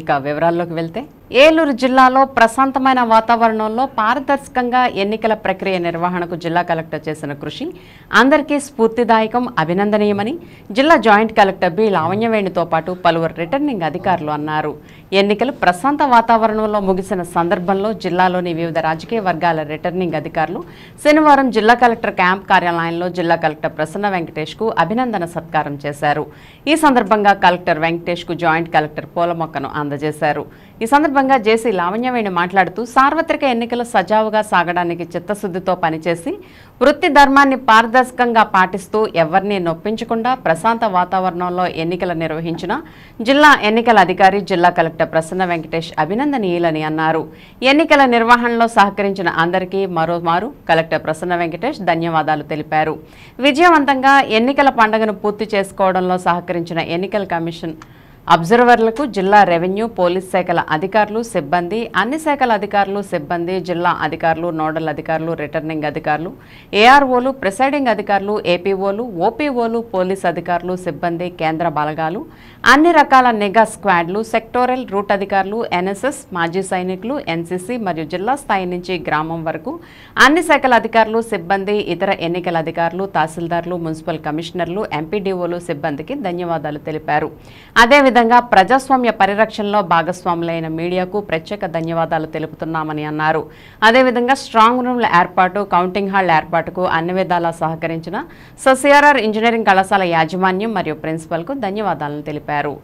इक विवरा ఏలూరు జిల్లాలో ప్రశాంతమైన వాతావరణంలో పారదర్శకంగా ఎన్నికల ప్రక్రియ నిర్వహణకు జిల్లా కలెక్టర్ చేసిన కృషి అందరికీ స్ఫూర్తిదాయకం అభినందనీయమని జిల్లా జాయింట్ కలెక్టర్ బి లావణ్యవేణితో పాటు పలువురు రిటర్నింగ్ అధికారులు అన్నారు ఎన్నికలు ప్రశాంత వాతావరణంలో ముగిసిన సందర్భంలో జిల్లాలోని వివిధ రాజకీయ వర్గాల రిటర్నింగ్ అధికారులు శనివారం జిల్లా కలెక్టర్ క్యాంప్ కార్యాలయంలో జిల్లా కలెక్టర్ ప్రసన్న కు అభినందన సత్కారం చేశారు ఈ సందర్భంగా కలెక్టర్ వెంకటేష్కు జాయింట్ కలెక్టర్ పూల మొక్కను అందజేశారు ఈ సందర్భంగా జేసీ లావణ్యవేణి మాట్లాడుతూ సార్వత్రిక ఎన్నికలు సజావుగా సాగడానికి చిత్తశుద్ధితో పనిచేసి వృత్తి ధర్మాన్ని పారదర్శకంగా పాటిస్తూ ఎవరిని నొప్పించకుండా ప్రశాంత వాతావరణంలో ఎన్నికలు నిర్వహించిన జిల్లా ఎన్నికల అధికారి జిల్లా కలెక్టర్ ప్రసన్న వెంకటేష్ అభినందనీయులని అన్నారు ఎన్నికల నిర్వహణలో సహకరించిన అందరికీ మరోమారు కలెక్టర్ ప్రసన్న వెంకటేష్ ధన్యవాదాలు తెలిపారు విజయవంతంగా ఎన్నికల పండుగను పూర్తి చేసుకోవడంలో సహకరించిన ఎన్నికల కమిషన్ అబ్జర్వర్లకు జిల్లా రెవెన్యూ పోలీస్ శాఖల అధికారులు సిబ్బంది అన్ని శాఖల అధికారులు సిబ్బంది జిల్లా అధికారులు నోడల్ అధికారులు రిటర్నింగ్ అధికారులు ఏఆర్ఓలు ప్రిసైడింగ్ అధికారులు ఏపీఓలు ఓపీఓలు పోలీస్ అధికారులు సిబ్బంది కేంద్ర బలగాలు అన్ని రకాల నిఘా స్క్వాడ్లు సెక్టోరల్ రూట్ అధికారులు ఎన్ఎస్ఎస్ మాజీ సైనికులు ఎన్సీసీ మరియు జిల్లా స్థాయి నుంచి గ్రామం వరకు అన్ని శాఖల అధికారులు సిబ్బంది ఇతర ఎన్నికల అధికారులు తహసీల్దార్లు మున్సిపల్ కమిషనర్లు ఎంపీడీఓలు సిబ్బందికి ధన్యవాదాలు తెలిపారు అదేవిధంగా అదేవిధంగా ప్రజాస్వామ్య పరిరక్షణలో భాగస్వాములైన మీడియాకు ప్రత్యేక ధన్యవాదాలు తెలుపుతున్నామని అన్నారు అదేవిధంగా స్ట్రాంగ్ రూమ్ల ఏర్పాటు కౌంటింగ్ హాల్ ఏర్పాటుకు అన్ని విధాలా సహకరించిన ససిఆర్ఆర్ ఇంజనీరింగ్ కళాశాల యాజమాన్యం మరియు ప్రిన్సిపల్కు ధన్యవాదాలను తెలిపారు